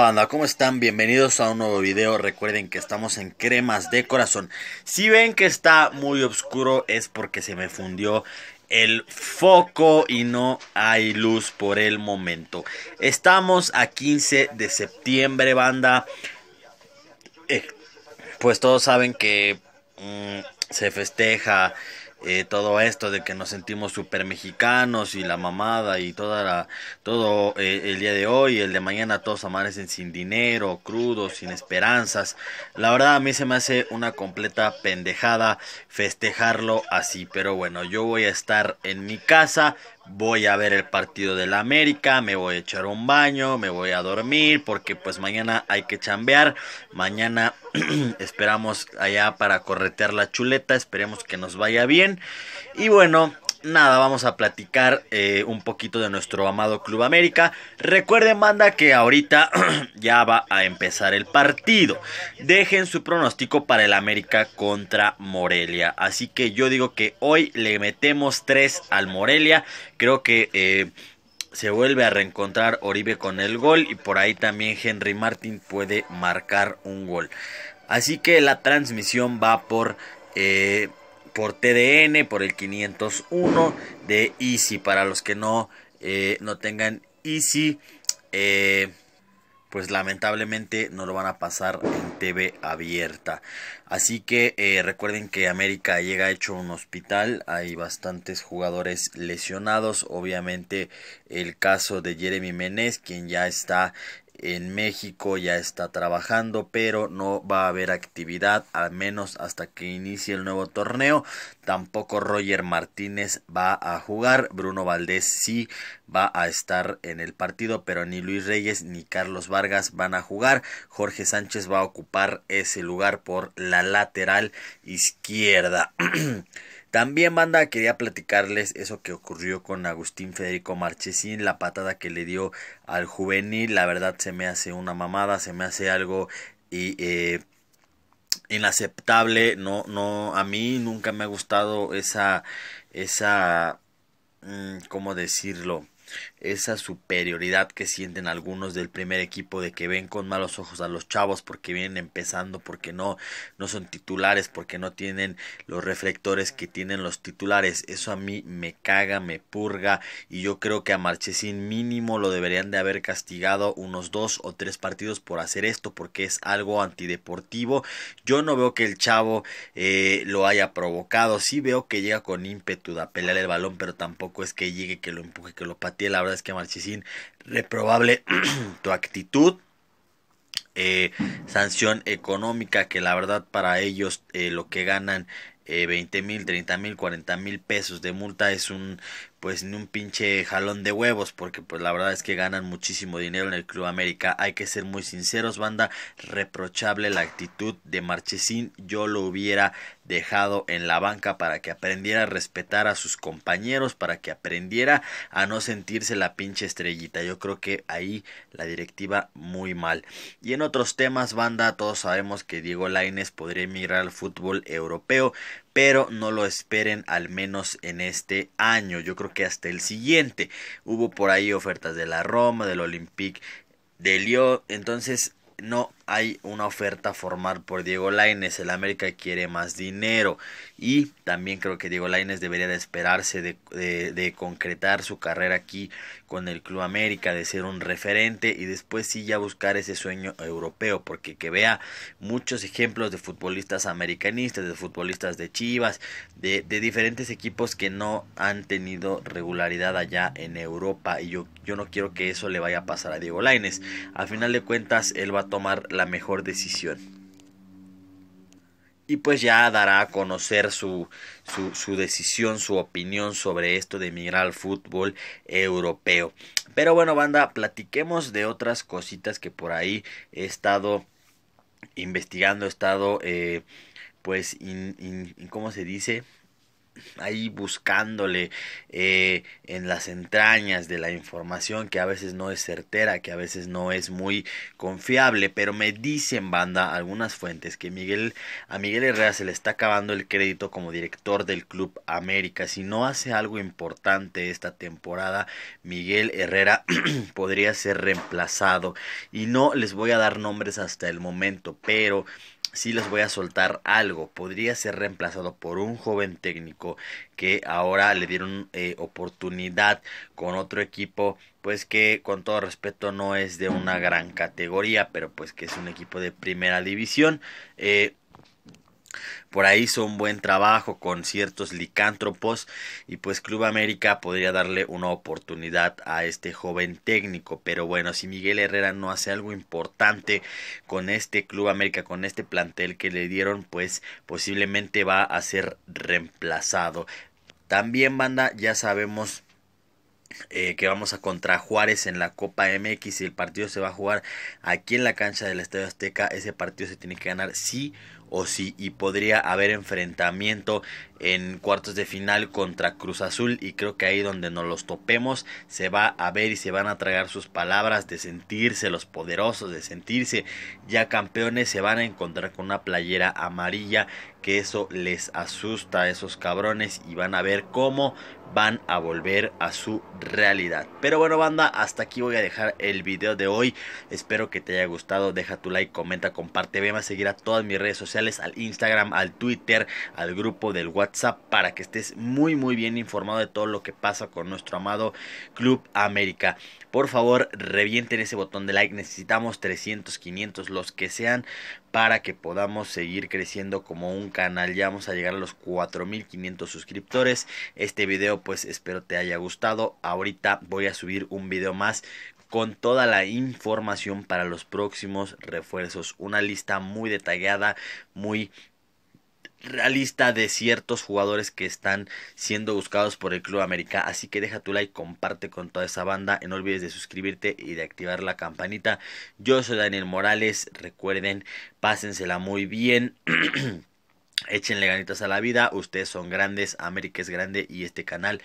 banda, ¿cómo están? Bienvenidos a un nuevo video. Recuerden que estamos en cremas de corazón. Si ven que está muy oscuro es porque se me fundió el foco y no hay luz por el momento. Estamos a 15 de septiembre, banda. Eh, pues todos saben que mm, se festeja eh, todo esto de que nos sentimos super mexicanos y la mamada y toda la, todo eh, el día de hoy, el de mañana todos amanecen sin dinero, crudos, sin esperanzas. La verdad a mí se me hace una completa pendejada festejarlo así, pero bueno, yo voy a estar en mi casa, voy a ver el partido de la América, me voy a echar un baño, me voy a dormir porque pues mañana hay que chambear, mañana Esperamos allá para corretear la chuleta. Esperemos que nos vaya bien. Y bueno, nada, vamos a platicar eh, un poquito de nuestro amado Club América. Recuerden, manda que ahorita ya va a empezar el partido. Dejen su pronóstico para el América contra Morelia. Así que yo digo que hoy le metemos 3 al Morelia. Creo que... Eh, se vuelve a reencontrar Oribe con el gol y por ahí también Henry Martin puede marcar un gol. Así que la transmisión va por, eh, TDN, por el 501 de Easy, para los que no, eh, no tengan Easy. Eh, pues lamentablemente no lo van a pasar en TV abierta. Así que eh, recuerden que América llega hecho un hospital, hay bastantes jugadores lesionados, obviamente el caso de Jeremy Menes. quien ya está en México ya está trabajando, pero no va a haber actividad, al menos hasta que inicie el nuevo torneo. Tampoco Roger Martínez va a jugar, Bruno Valdés sí va a estar en el partido, pero ni Luis Reyes ni Carlos Vargas van a jugar. Jorge Sánchez va a ocupar ese lugar por la lateral izquierda. También, banda, quería platicarles eso que ocurrió con Agustín Federico Marchesín, la patada que le dio al juvenil. La verdad, se me hace una mamada, se me hace algo eh, inaceptable. No, no, a mí nunca me ha gustado esa, esa, mm, ¿cómo decirlo? esa superioridad que sienten algunos del primer equipo de que ven con malos ojos a los chavos porque vienen empezando, porque no, no son titulares, porque no tienen los reflectores que tienen los titulares. Eso a mí me caga, me purga y yo creo que a Marchesín mínimo lo deberían de haber castigado unos dos o tres partidos por hacer esto porque es algo antideportivo. Yo no veo que el chavo eh, lo haya provocado, si veo que llega con ímpetu a pelear el balón, pero tampoco es que llegue, que lo empuje, que lo patee la es que Marchisín, reprobable tu actitud. Eh, sanción económica que la verdad para ellos eh, lo que ganan eh, 20 mil, 30 mil, 40 mil pesos de multa es un pues ni un pinche jalón de huevos, porque pues la verdad es que ganan muchísimo dinero en el Club América. Hay que ser muy sinceros, banda, reprochable la actitud de Marchesín. Yo lo hubiera dejado en la banca para que aprendiera a respetar a sus compañeros, para que aprendiera a no sentirse la pinche estrellita. Yo creo que ahí la directiva muy mal. Y en otros temas, banda, todos sabemos que Diego Laines podría emigrar al fútbol europeo, pero no lo esperen al menos en este año, yo creo que hasta el siguiente. Hubo por ahí ofertas de la Roma, del Olympique de Lyon, entonces no hay una oferta formal por Diego Laines. El América quiere más dinero. Y también creo que Diego Laines debería de esperarse de, concretar su carrera aquí con el Club América, de ser un referente y después sí ya buscar ese sueño europeo, porque que vea muchos ejemplos de futbolistas americanistas, de futbolistas de Chivas, de, diferentes equipos que no han tenido regularidad allá en Europa y yo, yo no quiero que eso le vaya a pasar a Diego Laines. al final de cuentas, él va a tomar la mejor decisión y pues ya dará a conocer su, su, decisión, su opinión sobre esto de emigrar al fútbol europeo. Pero bueno, banda, platiquemos de otras cositas que por ahí he estado investigando, he estado eh, pues, ¿cómo se dice? ahí buscándole eh, en las entrañas de la información que a veces no es certera, que a veces no es muy confiable, pero me dicen banda algunas fuentes que Miguel a Miguel Herrera se le está acabando el crédito como director del Club América. Si no hace algo importante esta temporada, Miguel Herrera podría ser reemplazado y no les voy a dar nombres hasta el momento, pero si les voy a soltar algo. Podría ser reemplazado por un joven técnico que ahora le dieron eh, oportunidad con otro equipo, pues que con todo respeto no es de una gran categoría, pero pues que es un equipo de primera división. Eh, por ahí hizo un buen trabajo con ciertos licántropos y pues Club América podría darle una oportunidad a este joven técnico. Pero bueno, si Miguel Herrera no hace algo importante con este Club América, con este plantel que le dieron, pues posiblemente va a ser reemplazado. También banda, ya sabemos eh, que vamos a contra Juárez en la Copa MX y el partido se va a jugar aquí en la cancha del Estadio Azteca. Ese partido se tiene que ganar sí o sí y podría haber enfrentamiento en cuartos de final contra Cruz Azul y creo que ahí donde nos los topemos se va a ver y se van a tragar sus palabras de sentirse los poderosos, de sentirse ya campeones, se van a encontrar con una playera amarilla que eso les asusta a esos cabrones y van a ver cómo van a volver a su realidad. Pero bueno, banda, hasta aquí voy a dejar el video de hoy. Espero que te haya gustado. Deja tu like, comenta, comparte. Veme a seguir a todas mis redes sociales, al Instagram, al Twitter, al grupo del WhatsApp, para que estés muy, muy bien informado de todo lo que pasa con nuestro amado Club América. Por favor, revienten ese botón de like. Necesitamos 300, 500, los que sean, para que podamos seguir creciendo como un canal. Ya vamos a llegar a los 4500 suscriptores. Este video pues espero te haya gustado. Ahorita voy a subir un video más con toda la información para los próximos refuerzos. Una lista muy detallada, muy realista de ciertos jugadores que están siendo buscados por el Club América. Así que deja tu like, comparte con toda esa banda. No olvides de suscribirte y de activar la campanita. Yo soy Daniel Morales. Recuerden, pásensela muy bien. Échenle ganitas a la vida. Ustedes son grandes. América es grande y este canal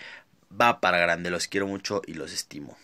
va para grande. Los quiero mucho y los estimo.